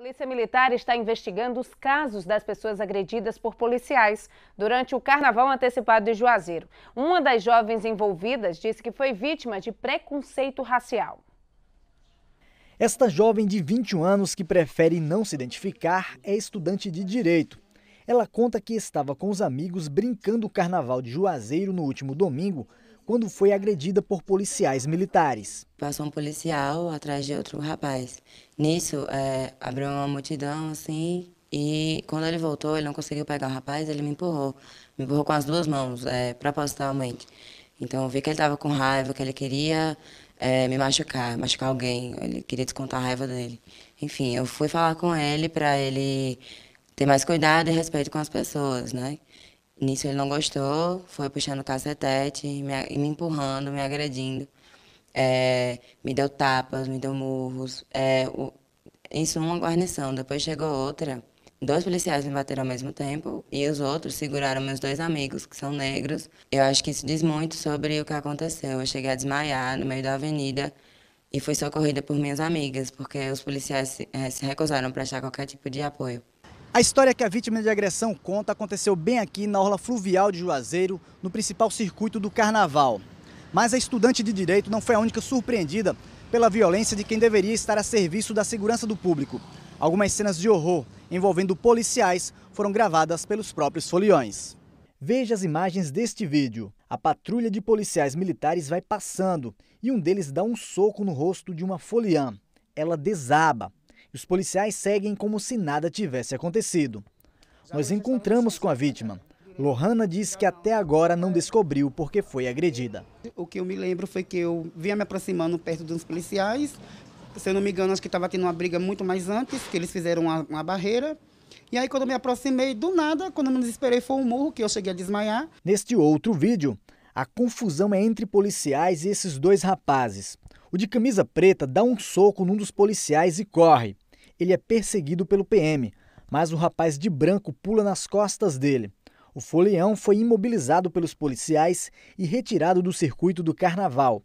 Polícia Militar está investigando os casos das pessoas agredidas por policiais durante o carnaval antecipado de Juazeiro. Uma das jovens envolvidas disse que foi vítima de preconceito racial. Esta jovem de 21 anos, que prefere não se identificar, é estudante de direito. Ela conta que estava com os amigos brincando o carnaval de Juazeiro no último domingo, quando foi agredida por policiais militares. Passou um policial atrás de outro rapaz. Nisso, é, abriu uma multidão assim. E quando ele voltou, ele não conseguiu pegar o rapaz, ele me empurrou. Me empurrou com as duas mãos, é, propositalmente. Então, eu vi que ele estava com raiva, que ele queria é, me machucar, machucar alguém. Ele queria descontar a raiva dele. Enfim, eu fui falar com ele para ele ter mais cuidado e respeito com as pessoas, né? Nisso ele não gostou, foi puxando o cacetete, me, me empurrando, me agredindo. É, me deu tapas, me deu murros. É, o, isso uma guarnição. Depois chegou outra. Dois policiais me bateram ao mesmo tempo e os outros seguraram meus dois amigos, que são negros. Eu acho que isso diz muito sobre o que aconteceu. Eu cheguei a desmaiar no meio da avenida e fui socorrida por minhas amigas, porque os policiais se, é, se recusaram a prestar qualquer tipo de apoio. A história é que a vítima de agressão conta aconteceu bem aqui na orla fluvial de Juazeiro, no principal circuito do carnaval. Mas a estudante de direito não foi a única surpreendida pela violência de quem deveria estar a serviço da segurança do público. Algumas cenas de horror envolvendo policiais foram gravadas pelos próprios foliões. Veja as imagens deste vídeo. A patrulha de policiais militares vai passando e um deles dá um soco no rosto de uma foliã. Ela desaba, e os policiais seguem como se nada tivesse acontecido. Nós encontramos com a vítima. Lohana diz que até agora não descobriu porque foi agredida. O que eu me lembro foi que eu vinha me aproximando perto dos policiais. Se eu não me engano, acho que estava tendo uma briga muito mais antes, que eles fizeram uma, uma barreira. E aí, quando eu me aproximei, do nada, quando eu me desesperei, foi um murro que eu cheguei a desmaiar. Neste outro vídeo, a confusão é entre policiais e esses dois rapazes. O de camisa preta dá um soco num dos policiais e corre ele é perseguido pelo PM, mas o rapaz de branco pula nas costas dele. O folião foi imobilizado pelos policiais e retirado do circuito do carnaval.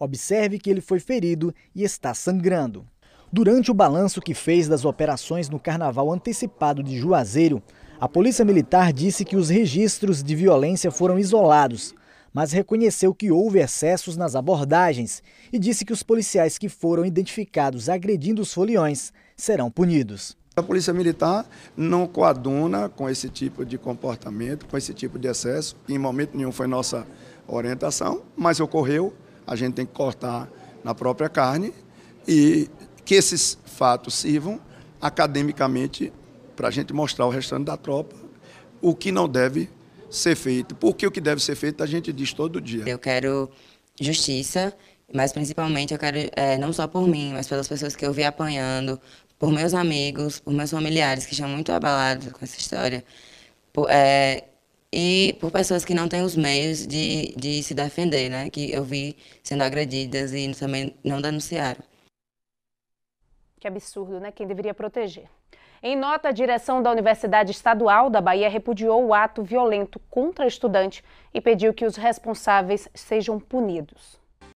Observe que ele foi ferido e está sangrando. Durante o balanço que fez das operações no carnaval antecipado de Juazeiro, a Polícia Militar disse que os registros de violência foram isolados, mas reconheceu que houve excessos nas abordagens e disse que os policiais que foram identificados agredindo os foliões serão punidos. A Polícia Militar não coaduna com esse tipo de comportamento, com esse tipo de excesso. Em momento nenhum foi nossa orientação, mas ocorreu, a gente tem que cortar na própria carne e que esses fatos sirvam academicamente para a gente mostrar ao restante da tropa o que não deve ser feito, porque o que deve ser feito a gente diz todo dia. Eu quero justiça, mas principalmente eu quero, é, não só por mim, mas pelas pessoas que eu vi apanhando, por meus amigos, por meus familiares que estão muito abalados com essa história. Por, é, e por pessoas que não têm os meios de, de se defender, né? Que eu vi sendo agredidas e também não denunciaram. Que absurdo, né? Quem deveria proteger. Em nota, a direção da Universidade Estadual da Bahia repudiou o ato violento contra estudante e pediu que os responsáveis sejam punidos.